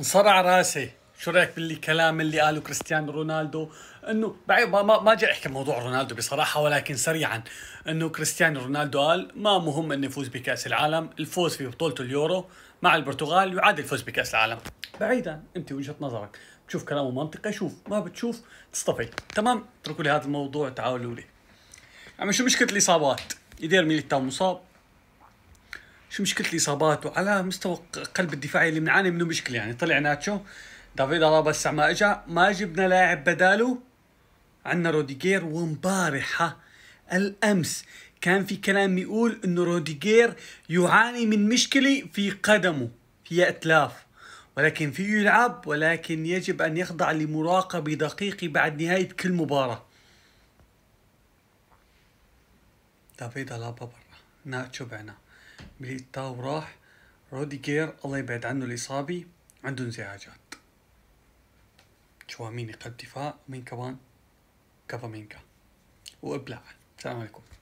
انصرع راسي شو رايك بالكلام اللي قاله كريستيانو رونالدو انه بعيد ما ما جاي احكي بموضوع رونالدو بصراحه ولكن سريعا انه كريستيانو رونالدو قال ما مهم انه يفوز بكاس العالم الفوز في بطوله اليورو مع البرتغال يعادل الفوز بكاس العالم بعيدا انت وجهه نظرك بتشوف كلامه منطقي شوف ما بتشوف تصطفي تمام اتركوا لي هذا الموضوع تعالوا لي عم يعني شو مشكله الاصابات يدير ميليتاو مصاب شو مشكله الاصابات وعلى مستوى قلب الدفاعي اللي بنعاني منه مشكله يعني طلع ناتشو دافيد الابا الساعه ما إجا ما جبنا لاعب بداله عندنا روديجير ومبارحه الامس كان في كلام يقول انه روديجير يعاني من مشكله في قدمه هي اتلاف ولكن فيه يلعب ولكن يجب ان يخضع لمراقبه دقيقه بعد نهايه كل مباراه دافيد الابا برا ناتشو بعنا بيتا وراح روديجير الله يبعد عنه الإصابي عنده انزعاجات شواميني قلب دفاع مين كمان كافامينكا وابلع السلام عليكم